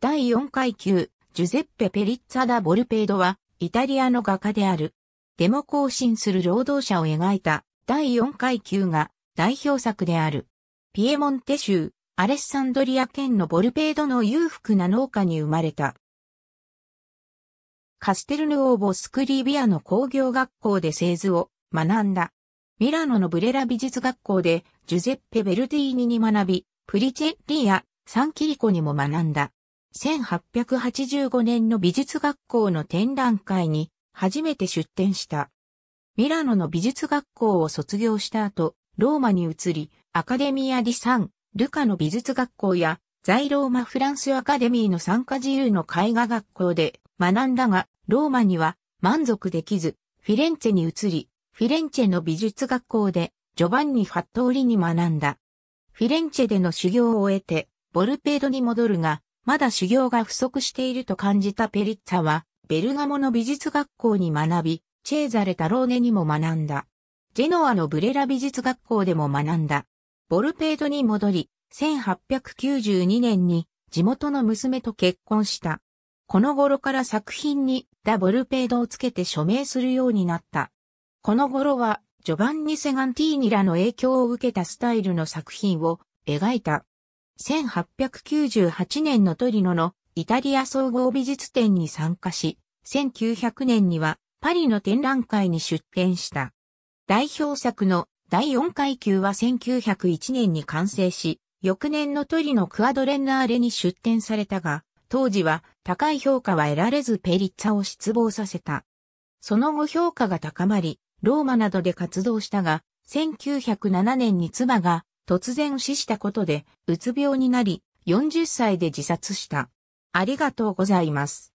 第4階級、ジュゼッペ・ペリッツァ・ダ・ボルペードは、イタリアの画家である。デモ行進する労働者を描いた第4階級が代表作である。ピエモンテ州、アレッサンドリア県のボルペードの裕福な農家に生まれた。カステルヌオーボ・スクリービアの工業学校で製図を学んだ。ミラノのブレラ美術学校でジュゼッペ・ベルティーニに学び、プリチェリア、サンキリコにも学んだ。1885年の美術学校の展覧会に初めて出展した。ミラノの美術学校を卒業した後、ローマに移り、アカデミア・ディ・サン・ルカの美術学校や、在ローマ・フランス・アカデミーの参加自由の絵画学校で学んだが、ローマには満足できず、フィレンツェに移り、フィレンツェの美術学校で、ジョバンニ・ファットーリに学んだ。フィレンツェでの修行を終えて、ボルペードに戻るが、まだ修行が不足していると感じたペリッツァは、ベルガモの美術学校に学び、チェーザレ・タローネにも学んだ。ジェノアのブレラ美術学校でも学んだ。ボルペードに戻り、1892年に地元の娘と結婚した。この頃から作品にダ・ボルペードをつけて署名するようになった。この頃はジョバンニ・セガンティーニらの影響を受けたスタイルの作品を描いた。1898年のトリノのイタリア総合美術展に参加し、1900年にはパリの展覧会に出展した。代表作の第4階級は1901年に完成し、翌年のトリノクアドレンナーレに出展されたが、当時は高い評価は得られずペリッツァを失望させた。その後評価が高まり、ローマなどで活動したが、1907年に妻が突然死したことで、うつ病になり、40歳で自殺した。ありがとうございます。